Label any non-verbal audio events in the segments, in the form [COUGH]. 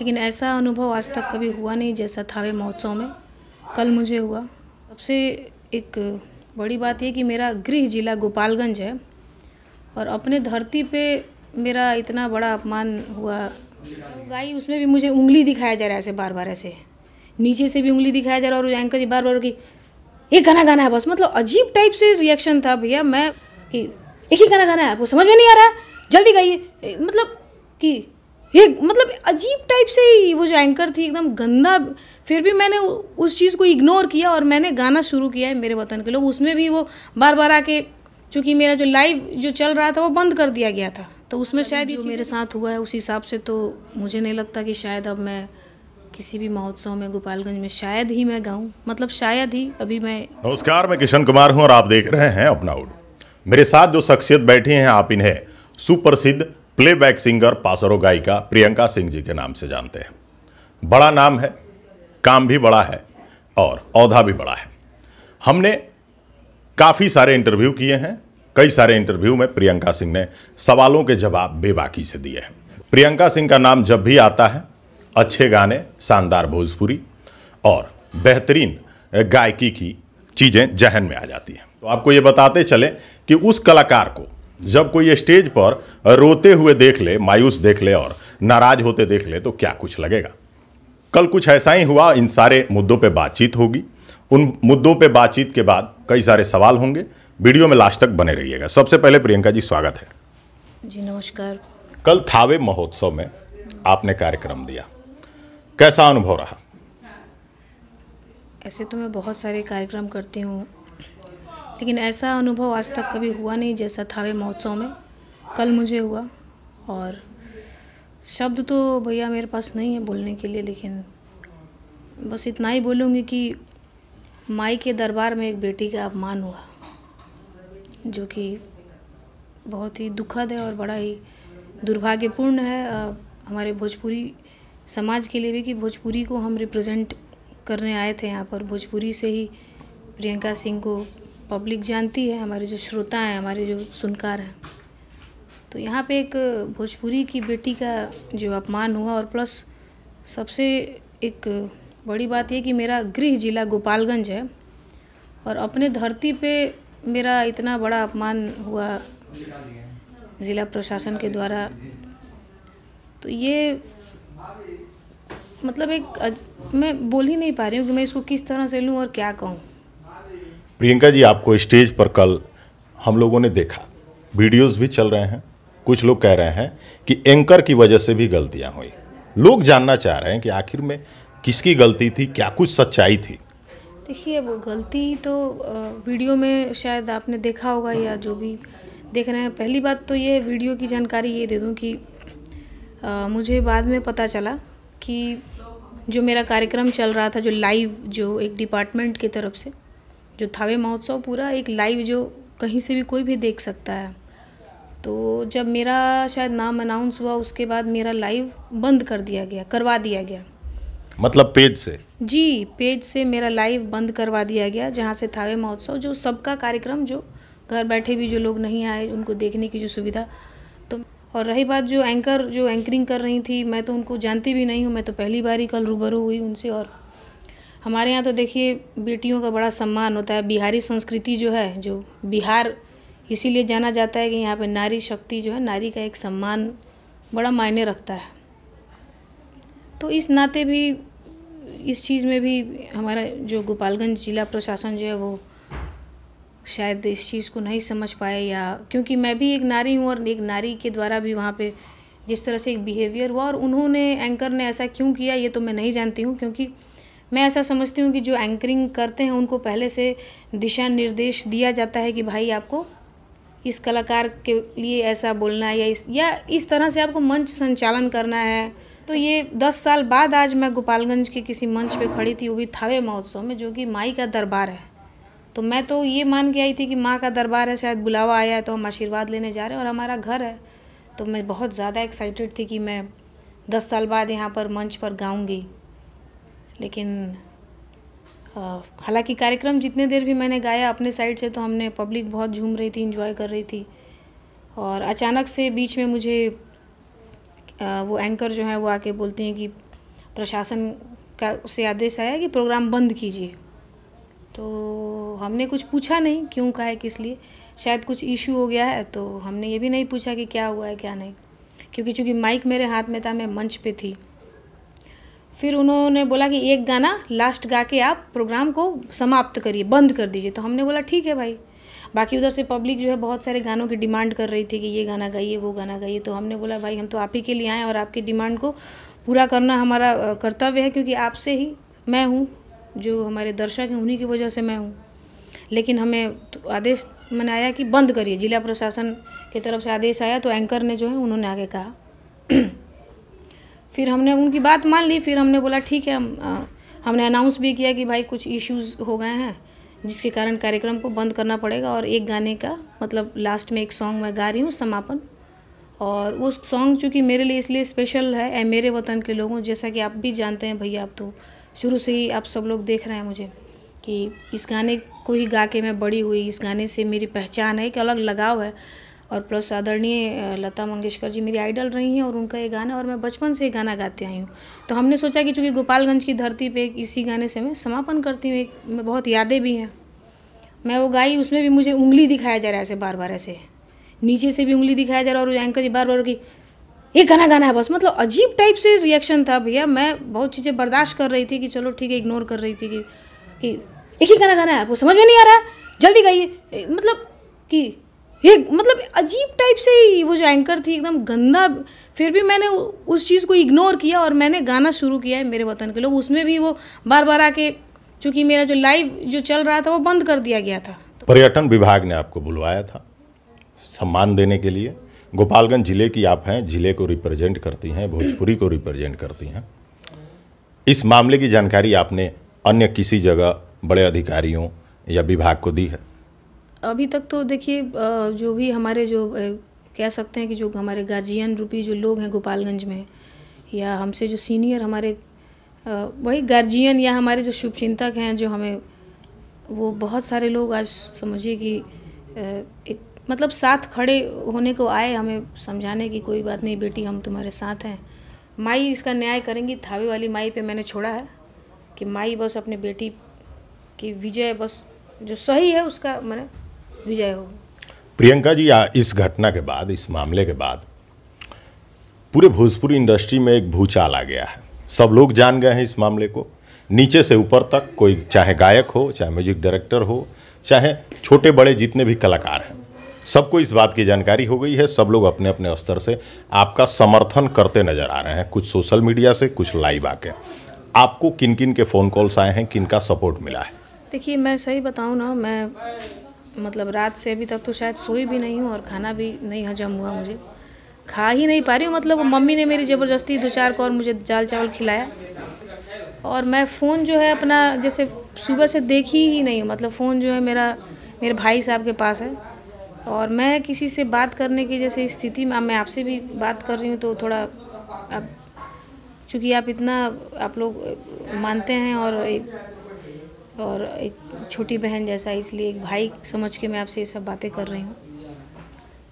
लेकिन ऐसा अनुभव आज तक कभी हुआ नहीं जैसा थावे महोत्सव में कल मुझे हुआ सबसे एक बड़ी बात यह कि मेरा गृह जिला गोपालगंज है और अपने धरती पे मेरा इतना बड़ा अपमान हुआ गाई उसमें भी मुझे उंगली दिखाया जा रहा है ऐसे बार बार ऐसे नीचे से भी उंगली दिखाया जा रहा है और एंकर जी बार बार की ये गाना गाना है बस मतलब अजीब टाइप से रिएक्शन था भैया मैं कि एक ही गाना गाना है आपको समझ में नहीं आ रहा है जल्दी गाइए मतलब कि ये मतलब अजीब टाइप से ही वो जो एंकर थी एकदम गंदा फिर भी मैंने उस चीज़ को इग्नोर किया और मैंने गाना शुरू किया है मेरे वतन के लोग उसमें भी वो बार बार आके चूँकि मेरा जो लाइव जो चल रहा था वो बंद कर दिया गया था तो उसमें शायद जो मेरे साथ हुआ है उस हिसाब से तो मुझे नहीं लगता कि शायद अब मैं किसी भी महोत्सव में गोपालगंज में शायद ही मैं गाऊं मतलब शायद ही अभी मैं नमस्कार मैं किशन कुमार हूं और आप देख रहे हैं अपना उड मेरे साथ जो शख्सियत बैठी हैं आप इन्हें सुप्रसिद्ध प्लेबैक सिंगर पासरो गायिका प्रियंका सिंह जी के नाम से जानते हैं बड़ा नाम है काम भी बड़ा है और औधा भी बड़ा है हमने काफ़ी सारे इंटरव्यू किए हैं कई सारे इंटरव्यू में प्रियंका सिंह ने सवालों के जवाब बेबाकी से दिए हैं प्रियंका सिंह का नाम जब भी आता है अच्छे गाने शानदार भोजपुरी और बेहतरीन गायकी की चीज़ें जहन में आ जाती हैं तो आपको ये बताते चले कि उस कलाकार को जब कोई स्टेज पर रोते हुए देख ले मायूस देख ले और नाराज होते देख ले तो क्या कुछ लगेगा कल कुछ ऐसा ही हुआ इन सारे मुद्दों पे बातचीत होगी उन मुद्दों पे बातचीत के बाद कई सारे सवाल होंगे वीडियो में लास्ट तक बने रहिएगा सबसे पहले प्रियंका जी स्वागत है जी नमस्कार कल थावे महोत्सव में आपने कार्यक्रम दिया कैसा अनुभव रहा ऐसे तो मैं बहुत सारे कार्यक्रम करती हूँ लेकिन ऐसा अनुभव आज तक कभी हुआ नहीं जैसा थावे महोत्सव में कल मुझे हुआ और शब्द तो भैया मेरे पास नहीं है बोलने के लिए लेकिन बस इतना ही बोलूँगी कि माई के दरबार में एक बेटी का अपमान हुआ जो कि बहुत ही दुखद है और बड़ा ही दुर्भाग्यपूर्ण है हमारे भोजपुरी समाज के लिए भी कि भोजपुरी को हम रिप्रेजेंट करने आए थे यहाँ पर भोजपुरी से ही प्रियंका सिंह को पब्लिक जानती है हमारे जो श्रोता हैं हमारे जो सुनकार हैं तो यहाँ पे एक भोजपुरी की बेटी का जो अपमान हुआ और प्लस सबसे एक बड़ी बात यह कि मेरा गृह जिला गोपालगंज है और अपने धरती पे मेरा इतना बड़ा अपमान हुआ ज़िला प्रशासन के द्वारा तो ये मतलब एक मैं बोल ही नहीं पा रही हूँ कि मैं इसको किस तरह से लूँ और क्या कहूँ प्रियंका जी आपको स्टेज पर कल हम लोगों ने देखा वीडियोस भी चल रहे हैं कुछ लोग कह रहे हैं कि एंकर की वजह से भी गलतियां हुई लोग जानना चाह रहे हैं कि आखिर में किसकी गलती थी क्या कुछ सच्चाई थी देखिए वो गलती तो वीडियो में शायद आपने देखा होगा या जो भी देख रहे हैं पहली बात तो ये वीडियो की जानकारी ये दे दूँ कि आ, मुझे बाद में पता चला कि जो मेरा कार्यक्रम चल रहा था जो लाइव जो एक डिपार्टमेंट की तरफ से जो थावे महोत्सव पूरा एक लाइव जो कहीं से भी कोई भी देख सकता है तो जब मेरा शायद नाम अनाउंस हुआ उसके बाद मेरा लाइव बंद कर दिया गया करवा दिया गया मतलब पेज से जी पेज से मेरा लाइव बंद करवा दिया गया जहाँ से थावे महोत्सव जो सबका कार्यक्रम जो घर बैठे भी जो लोग नहीं आए उनको देखने की जो सुविधा तो और रही बात जो एंकर जो एंकरिंग कर रही थी मैं तो उनको जानती भी नहीं हूँ मैं तो पहली बार ही कल रूबरू हुई उनसे और हमारे यहाँ तो देखिए बेटियों का बड़ा सम्मान होता है बिहारी संस्कृति जो है जो बिहार इसीलिए जाना जाता है कि यहाँ पे नारी शक्ति जो है नारी का एक सम्मान बड़ा मायने रखता है तो इस नाते भी इस चीज़ में भी हमारा जो गोपालगंज जिला प्रशासन जो है वो शायद इस चीज़ को नहीं समझ पाए या क्योंकि मैं भी एक नारी हूँ और एक नारी के द्वारा भी वहाँ पे जिस तरह से एक बिहेवियर हुआ और उन्होंने एंकर ने ऐसा क्यों किया ये तो मैं नहीं जानती हूँ क्योंकि मैं ऐसा समझती हूँ कि जो एंकरिंग करते हैं उनको पहले से दिशा निर्देश दिया जाता है कि भाई आपको इस कलाकार के लिए ऐसा बोलना है या इस या इस तरह से आपको मंच संचालन करना है तो ये दस साल बाद आज मैं गोपालगंज के किसी मंच पे खड़ी थी वो भी थावे महोत्सव में जो कि माई का दरबार है तो मैं तो ये मान के आई थी कि माँ का दरबार है शायद बुलावा आया है तो हम आशीर्वाद लेने जा रहे हैं और हमारा घर है तो मैं बहुत ज़्यादा एक्साइटेड थी कि मैं दस साल बाद यहाँ पर मंच पर गाऊँगी लेकिन हाँ, हालांकि कार्यक्रम जितने देर भी मैंने गाया अपने साइड से तो हमने पब्लिक बहुत झूम रही थी इंजॉय कर रही थी और अचानक से बीच में मुझे आ, वो एंकर जो है वो आके बोलते हैं कि प्रशासन का से आदेश आया कि प्रोग्राम बंद कीजिए तो हमने कुछ पूछा नहीं क्यों कहा है किस लिए शायद कुछ इशू हो गया है तो हमने ये भी नहीं पूछा कि क्या हुआ है क्या नहीं क्योंकि चूँकि माइक मेरे हाथ में था मैं मंच पे थी फिर उन्होंने बोला कि एक गाना लास्ट गा के आप प्रोग्राम को समाप्त करिए बंद कर दीजिए तो हमने बोला ठीक है भाई बाकी उधर से पब्लिक जो है बहुत सारे गानों की डिमांड कर रही थी कि ये गाना गाइए वो गाना गाइए तो हमने बोला भाई हम तो आप ही के लिए आएँ और आपकी डिमांड को पूरा करना हमारा कर्तव्य है क्योंकि आपसे ही मैं हूँ जो हमारे दर्शक हैं उन्हीं की वजह से मैं हूँ लेकिन हमें तो आदेश मैंने आया कि बंद करिए जिला प्रशासन की तरफ से आदेश आया तो एंकर ने जो है उन्होंने आगे कहा [CLEARS THROAT] फिर हमने उनकी बात मान ली फिर हमने बोला ठीक है हम आ, हमने अनाउंस भी किया कि भाई कुछ इश्यूज हो गए हैं जिसके कारण कार्यक्रम को बंद करना पड़ेगा और एक गाने का मतलब लास्ट में एक सॉन्ग मैं गा रही हूँ समापन और वो सॉन्ग चूँकि मेरे लिए इसलिए स्पेशल है ए मेरे वतन के लोगों जैसा कि आप भी जानते हैं भैया आप तो शुरू से ही आप सब लोग देख रहे हैं मुझे कि इस गाने को ही गा के मैं बड़ी हुई इस गाने से मेरी पहचान है एक अलग लगाव है और प्लस आदरणीय लता मंगेशकर जी मेरी आइडल रही हैं और उनका ये गाना और मैं बचपन से ये गाना गाते आई हूँ तो हमने सोचा कि चूँकि गोपालगंज की धरती पे इसी गाने से मैं समापन करती हूँ एक मैं बहुत यादें भी हैं मैं वो गाई उसमें भी मुझे उंगली दिखाया जा रहा है ऐसे बार बार ऐसे नीचे से भी उंगली दिखाया जा रहा है और एंकर जी बार बार की ये गाना गाना है बस मतलब अजीब टाइप से रिएक्शन था भैया मैं बहुत चीज़ें बर्दाश्त कर रही थी कि चलो ठीक है इग्नोर कर रही थी कि, कि एक ही गाना गाना है वो समझ में नहीं आ रहा है जल्दी गाइए मतलब कि ये मतलब अजीब टाइप से ही वो जो एंकर थी एकदम गंदा फिर भी मैंने उस चीज़ को इग्नोर किया और मैंने गाना शुरू किया है मेरे वतन के लोग उसमें भी वो बार बार आके चूँकि मेरा जो लाइव जो चल रहा था वो बंद कर दिया गया था तो पर्यटन विभाग ने आपको बुलवाया था सम्मान देने के लिए गोपालगंज जिले की आप हैं जिले को रिप्रेजेंट करती हैं भोजपुरी को रिप्रेजेंट करती हैं इस मामले की जानकारी आपने अन्य किसी जगह बड़े अधिकारियों या विभाग को दी है अभी तक तो देखिए जो भी हमारे जो कह सकते हैं कि जो हमारे गार्जियन रूपी जो लोग हैं गोपालगंज में या हमसे जो सीनियर हमारे वही गार्जियन या हमारे जो शुभचिंतक हैं जो हमें वो बहुत सारे लोग आज समझिए कि एक मतलब साथ खड़े होने को आए हमें समझाने की कोई बात नहीं बेटी हम तुम्हारे साथ हैं माई इसका न्याय करेंगी थावे वाली माई पे मैंने छोड़ा है कि माई बस अपने बेटी की विजय बस जो सही है उसका मैंने विजय हो प्रियंका जी आ, इस घटना के बाद इस मामले के बाद पूरे भोजपुरी इंडस्ट्री में एक भूचाल आ गया है सब लोग जान गए हैं इस मामले को नीचे से ऊपर तक कोई चाहे गायक हो चाहे म्यूजिक डायरेक्टर हो चाहे छोटे बड़े जितने भी कलाकार हैं सबको इस बात की जानकारी हो गई है सब लोग अपने अपने स्तर से आपका समर्थन करते नजर आ रहे हैं कुछ सोशल मीडिया से कुछ लाइव आके आपको किन किन के फ़ोन कॉल्स आए हैं किन का सपोर्ट मिला है देखिए मैं सही बताऊँ ना मैं मतलब रात से अभी तक तो शायद सोई भी नहीं हूँ और खाना भी नहीं हजम हुआ मुझे खा ही नहीं पा रही हूँ मतलब मम्मी ने मेरी ज़बरदस्ती दो चार को और मुझे दाल चावल खिलाया और मैं फ़ोन जो है अपना जैसे सुबह से देखी ही नहीं हूँ मतलब फ़ोन जो है मेरा मेरे भाई साहब के पास है और मैं किसी से बात करने की जैसे स्थिति में मैं आपसे भी बात कर रही हूँ तो थोड़ा अब चूँकि आप इतना आप लोग मानते हैं और एक और एक छोटी बहन जैसा इसलिए एक भाई समझ के मैं आपसे ये सब बातें कर रही हूँ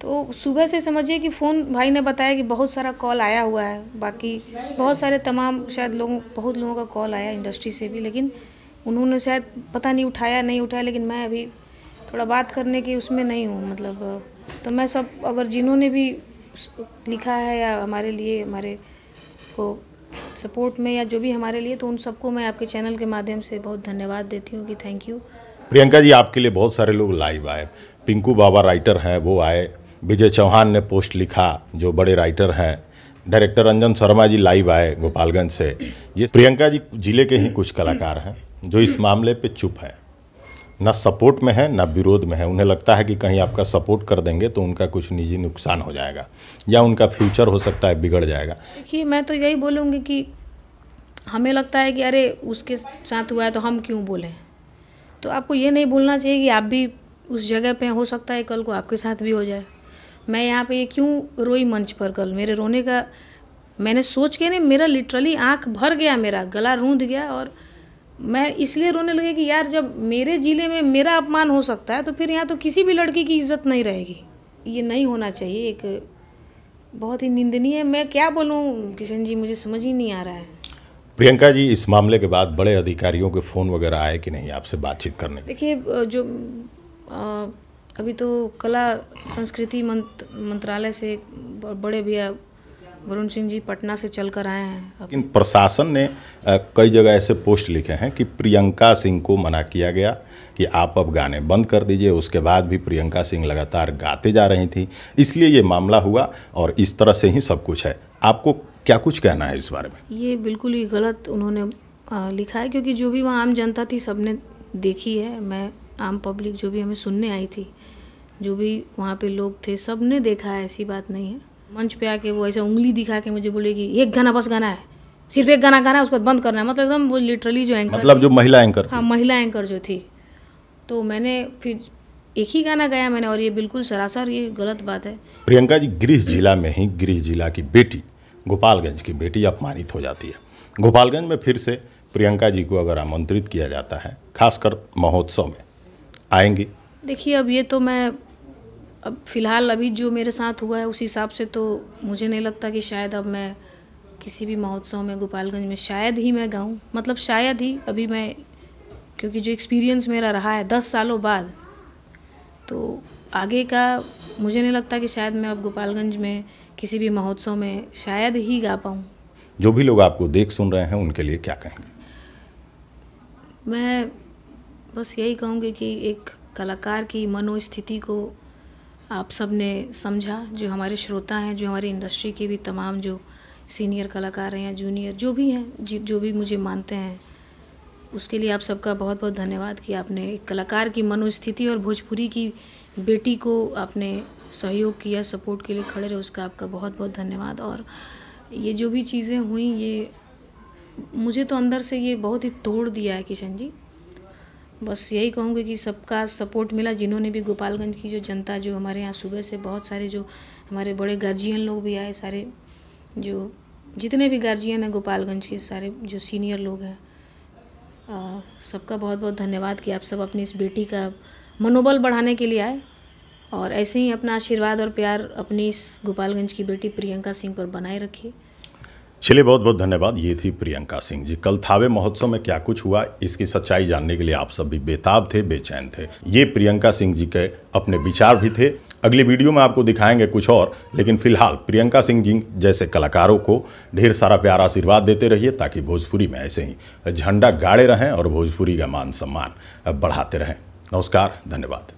तो सुबह से समझिए कि फ़ोन भाई ने बताया कि बहुत सारा कॉल आया हुआ है बाकी बहुत सारे तमाम शायद लोगों बहुत लोगों का कॉल आया इंडस्ट्री से भी लेकिन उन्होंने शायद पता नहीं उठाया नहीं उठाया लेकिन मैं अभी थोड़ा बात करने की उसमें नहीं हूँ मतलब तो मैं सब अगर जिन्होंने भी लिखा है या हमारे लिए हमारे को सपोर्ट में या जो भी हमारे लिए तो उन सबको मैं आपके चैनल के माध्यम से बहुत धन्यवाद देती हूँ कि थैंक यू प्रियंका जी आपके लिए बहुत सारे लोग लाइव आए पिंकू बाबा राइटर हैं वो आए विजय चौहान ने पोस्ट लिखा जो बड़े राइटर हैं डायरेक्टर रंजन शर्मा जी लाइव आए गोपालगंज से ये प्रियंका जी जिले के ही कुछ कलाकार हैं जो इस मामले पे चुप हैं ना सपोर्ट में है ना विरोध में है उन्हें लगता है कि कहीं आपका सपोर्ट कर देंगे तो उनका कुछ निजी नुकसान हो जाएगा या उनका फ्यूचर हो सकता है बिगड़ जाएगा देखिए मैं तो यही बोलूँगी कि हमें लगता है कि अरे उसके साथ हुआ है तो हम क्यों बोलें तो आपको ये नहीं बोलना चाहिए कि आप भी उस जगह पे हो सकता है कल को आपके साथ भी हो जाए मैं यहाँ पे ये क्यों रोई मंच पर कल मेरे रोने का मैंने सोच के नहीं मेरा लिटरली आँख भर गया मेरा गला रूंध गया और मैं इसलिए रोने लगे कि यार जब मेरे ज़िले में मेरा अपमान हो सकता है तो फिर यहाँ तो किसी भी लड़की की इज्जत नहीं रहेगी ये नहीं होना चाहिए एक बहुत ही निंदनीय है मैं क्या बोलूँ किशन जी मुझे समझ ही नहीं आ रहा है प्रियंका जी इस मामले के बाद बड़े अधिकारियों के फ़ोन वगैरह आए कि नहीं आपसे बातचीत करने देखिए जो अभी तो कला संस्कृति मंत्रालय से बड़े भैया वरुण सिंह जी पटना से चल कर आए हैं लेकिन प्रशासन ने कई जगह ऐसे पोस्ट लिखे हैं कि प्रियंका सिंह को मना किया गया कि आप अब गाने बंद कर दीजिए उसके बाद भी प्रियंका सिंह लगातार गाते जा रही थी इसलिए ये मामला हुआ और इस तरह से ही सब कुछ है आपको क्या कुछ कहना है इस बारे में ये बिल्कुल ही गलत उन्होंने लिखा है क्योंकि जो भी वहाँ आम जनता थी सब ने देखी है मैं आम पब्लिक जो भी हमें सुनने आई थी जो भी वहाँ पे लोग थे सब ने देखा है ऐसी बात नहीं है मंच पे आके वो ऐसे उंगली दिखा के मुझे बोले कि एक गाना बस गाना है सिर्फ एक गाना गाना है उसको बंद करना है मतलब एकदम वो लिटरली जो एंकर मतलब जो महिला एंकर हाँ महिला एंकर जो थी तो मैंने फिर एक ही गाना गाया मैंने और ये बिल्कुल सरासर ये गलत बात है प्रियंका जी गृह जिला में ही गृह जिला की बेटी गोपालगंज की बेटी अपमानित हो जाती है गोपालगंज में फिर से प्रियंका जी को अगर आमंत्रित किया जाता है खासकर महोत्सव में आएंगी देखिए अब ये तो मैं अब फ़िलहाल अभी जो मेरे साथ हुआ है उस हिसाब से तो मुझे नहीं लगता कि शायद अब मैं किसी भी महोत्सव में गोपालगंज में शायद ही मैं गाऊँ मतलब शायद ही अभी मैं क्योंकि जो एक्सपीरियंस मेरा रहा है दस सालों बाद तो आगे का मुझे नहीं लगता कि शायद मैं अब गोपालगंज में किसी भी महोत्सव में शायद ही गा पाऊँ जो भी लोग आपको देख सुन रहे हैं उनके लिए क्या कहेंगे मैं बस यही कहूँगी कि एक कलाकार की मनोस्थिति को आप सब ने समझा जो हमारे श्रोता हैं जो हमारी इंडस्ट्री के भी तमाम जो सीनियर कलाकार हैं या जूनियर जो भी हैं जो भी मुझे मानते हैं उसके लिए आप सबका बहुत बहुत धन्यवाद कि आपने एक कलाकार की मनोस्थिति और भोजपुरी की बेटी को आपने सहयोग किया सपोर्ट के लिए खड़े रहे उसका आपका बहुत बहुत धन्यवाद और ये जो भी चीज़ें हुई ये मुझे तो अंदर से ये बहुत ही तोड़ दिया है किशन जी बस यही कहूँगी कि सबका सपोर्ट मिला जिन्होंने भी गोपालगंज की जो जनता जो हमारे यहाँ सुबह से बहुत सारे जो हमारे बड़े गार्जियन लोग भी आए सारे जो जितने भी गार्जियन हैं गोपालगंज के सारे जो सीनियर लोग हैं सबका बहुत बहुत धन्यवाद कि आप सब अपनी इस बेटी का मनोबल बढ़ाने के लिए आए और ऐसे ही अपना आशीर्वाद और प्यार अपनी इस गोपालगंज की बेटी प्रियंका सिंह पर बनाए रखिए चलिए बहुत बहुत धन्यवाद ये थी प्रियंका सिंह जी कल थावे महोत्सव में क्या कुछ हुआ इसकी सच्चाई जानने के लिए आप सब भी बेताब थे बेचैन थे ये प्रियंका सिंह जी के अपने विचार भी थे अगली वीडियो में आपको दिखाएंगे कुछ और लेकिन फिलहाल प्रियंका सिंह जी जैसे कलाकारों को ढेर सारा प्यार आशीर्वाद देते रहिए ताकि भोजपुरी में ऐसे ही झंडा गाड़े रहें और भोजपुरी का मान सम्मान बढ़ाते रहें नमस्कार धन्यवाद